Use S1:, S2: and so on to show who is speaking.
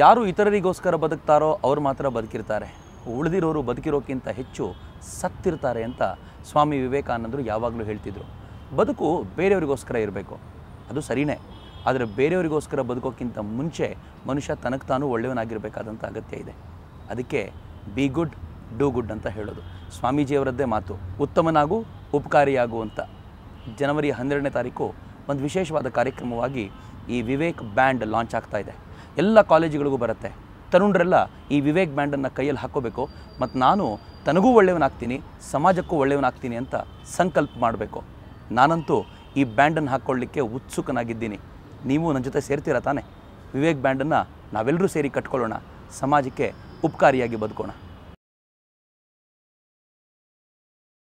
S1: ಯಾರು ಇತರರಿಗೋಸ್ಕರ ಬದುಕ್ತಾರೋ ಅವ್ರು ಮಾತ್ರ ಬದುಕಿರ್ತಾರೆ ಉಳಿದಿರೋರು ಬದುಕಿರೋಕ್ಕಿಂತ ಹೆಚ್ಚು ಸತ್ತಿರ್ತಾರೆ ಅಂತ ಸ್ವಾಮಿ ವಿವೇಕಾನಂದರು ಯಾವಾಗಲೂ ಹೇಳ್ತಿದ್ರು ಬದುಕು ಬೇರೆಯವರಿಗೋಸ್ಕರ ಇರಬೇಕು ಅದು ಸರಿನೇ ಆದರೆ ಬೇರೆಯವರಿಗೋಸ್ಕರ ಬದುಕೋಕ್ಕಿಂತ ಮುಂಚೆ ಮನುಷ್ಯ ತನಗೆ ತಾನು ಒಳ್ಳೆಯವನಾಗಿರಬೇಕಾದಂಥ ಅಗತ್ಯ ಇದೆ ಅದಕ್ಕೆ ಬಿ ಗುಡ್ ಡೂ ಗುಡ್ ಅಂತ ಹೇಳೋದು ಸ್ವಾಮೀಜಿಯವರದ್ದೇ ಮಾತು ಉತ್ತಮನಾಗು ಉಪಕಾರಿಯಾಗು ಅಂತ ಜನವರಿ ಹನ್ನೆರಡನೇ ತಾರೀಕು ಒಂದು ವಿಶೇಷವಾದ ಕಾರ್ಯಕ್ರಮವಾಗಿ ಈ ವಿವೇಕ್ ಬ್ಯಾಂಡ್ ಲಾಂಚ್ ಆಗ್ತಾ ಇದೆ ಎಲ್ಲ ಕಾಲೇಜುಗಳಿಗೂ ಬರುತ್ತೆ ತರುಣರೆಲ್ಲ ಈ ವಿವೇಕ್ ಬ್ಯಾಂಡನ್ನು ಕೈಯಲ್ಲಿ ಹಾಕೋಬೇಕು ಮತ್ತು ನಾನು ತನಗೂ ಒಳ್ಳೆಯವನಾಗ್ತೀನಿ ಸಮಾಜಕ್ಕೂ ಒಳ್ಳೆಯವನಾಗ್ತೀನಿ ಅಂತ ಸಂಕಲ್ಪ ಮಾಡಬೇಕು ನಾನಂತೂ ಈ ಬ್ಯಾಂಡನ್ನು ಹಾಕ್ಕೊಳ್ಳಿಕ್ಕೆ ಉತ್ಸುಕನಾಗಿದ್ದೀನಿ ನೀವು ನನ್ನ ಜೊತೆ ಸೇರ್ತೀರಾ ತಾನೆ ವಿವೇಕ್ ಬ್ಯಾಂಡನ್ನು ನಾವೆಲ್ಲರೂ ಸೇರಿ ಕಟ್ಕೊಳ್ಳೋಣ ಸಮಾಜಕ್ಕೆ ಉಪಕಾರಿಯಾಗಿ ಬದುಕೋಣ